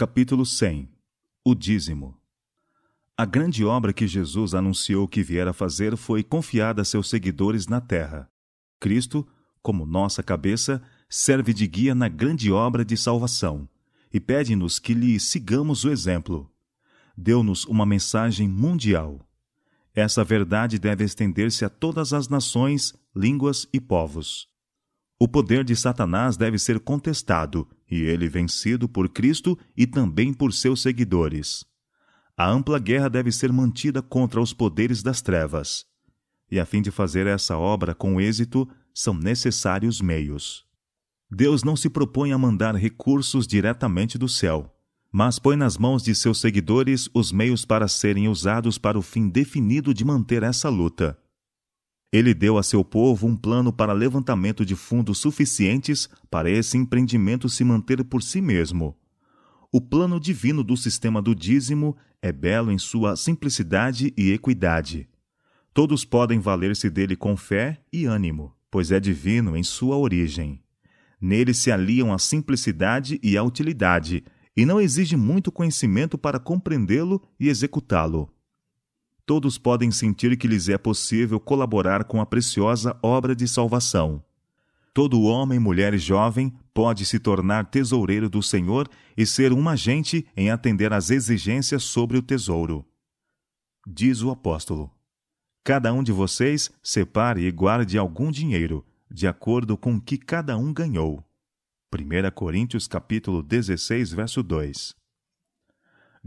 Capítulo 100 O dízimo A grande obra que Jesus anunciou que viera fazer foi confiada a seus seguidores na terra. Cristo, como nossa cabeça, serve de guia na grande obra de salvação e pede-nos que lhe sigamos o exemplo. Deu-nos uma mensagem mundial. Essa verdade deve estender-se a todas as nações, línguas e povos. O poder de Satanás deve ser contestado e ele vencido por Cristo e também por seus seguidores. A ampla guerra deve ser mantida contra os poderes das trevas. E a fim de fazer essa obra com êxito, são necessários meios. Deus não se propõe a mandar recursos diretamente do céu, mas põe nas mãos de seus seguidores os meios para serem usados para o fim definido de manter essa luta. Ele deu a seu povo um plano para levantamento de fundos suficientes para esse empreendimento se manter por si mesmo. O plano divino do sistema do dízimo é belo em sua simplicidade e equidade. Todos podem valer-se dele com fé e ânimo, pois é divino em sua origem. Nele se aliam a simplicidade e a utilidade, e não exige muito conhecimento para compreendê-lo e executá-lo todos podem sentir que lhes é possível colaborar com a preciosa obra de salvação. Todo homem, mulher e jovem pode se tornar tesoureiro do Senhor e ser um agente em atender às exigências sobre o tesouro. Diz o apóstolo: Cada um de vocês separe e guarde algum dinheiro, de acordo com o que cada um ganhou. 1 Coríntios capítulo 16, verso 2.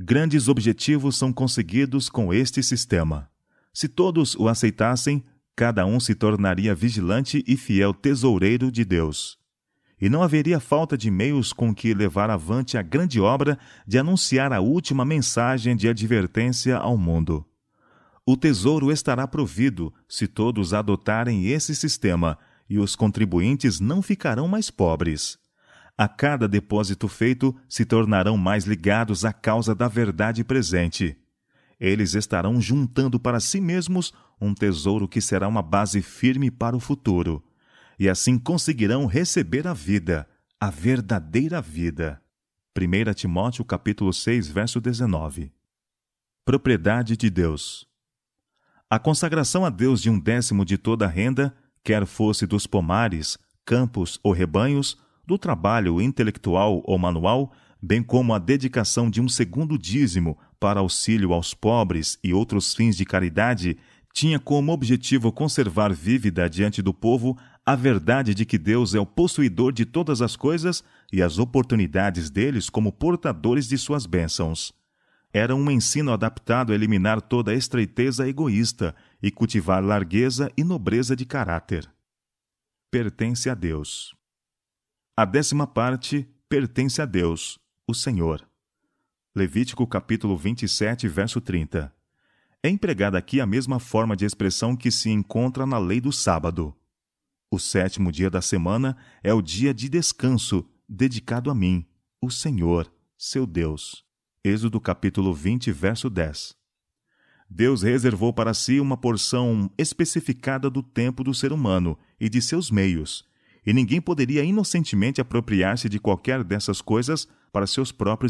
Grandes objetivos são conseguidos com este sistema. Se todos o aceitassem, cada um se tornaria vigilante e fiel tesoureiro de Deus. E não haveria falta de meios com que levar avante a grande obra de anunciar a última mensagem de advertência ao mundo. O tesouro estará provido se todos adotarem esse sistema, e os contribuintes não ficarão mais pobres a cada depósito feito, se tornarão mais ligados à causa da verdade presente. Eles estarão juntando para si mesmos um tesouro que será uma base firme para o futuro, e assim conseguirão receber a vida, a verdadeira vida. 1 Timóteo capítulo 6, verso 19. Propriedade de Deus. A consagração a Deus de um décimo de toda a renda, quer fosse dos pomares, campos ou rebanhos, do trabalho intelectual ou manual, bem como a dedicação de um segundo dízimo para auxílio aos pobres e outros fins de caridade, tinha como objetivo conservar vívida diante do povo a verdade de que Deus é o possuidor de todas as coisas e as oportunidades deles como portadores de suas bênçãos. Era um ensino adaptado a eliminar toda a estreiteza egoísta e cultivar largueza e nobreza de caráter. Pertence a Deus. A décima parte pertence a Deus, o Senhor. Levítico capítulo 27, verso 30. É empregada aqui a mesma forma de expressão que se encontra na lei do sábado. O sétimo dia da semana é o dia de descanso dedicado a mim, o Senhor, seu Deus. Êxodo capítulo 20, verso 10. Deus reservou para si uma porção especificada do tempo do ser humano e de seus meios e ninguém poderia inocentemente apropriar-se de qualquer dessas coisas para seus próprios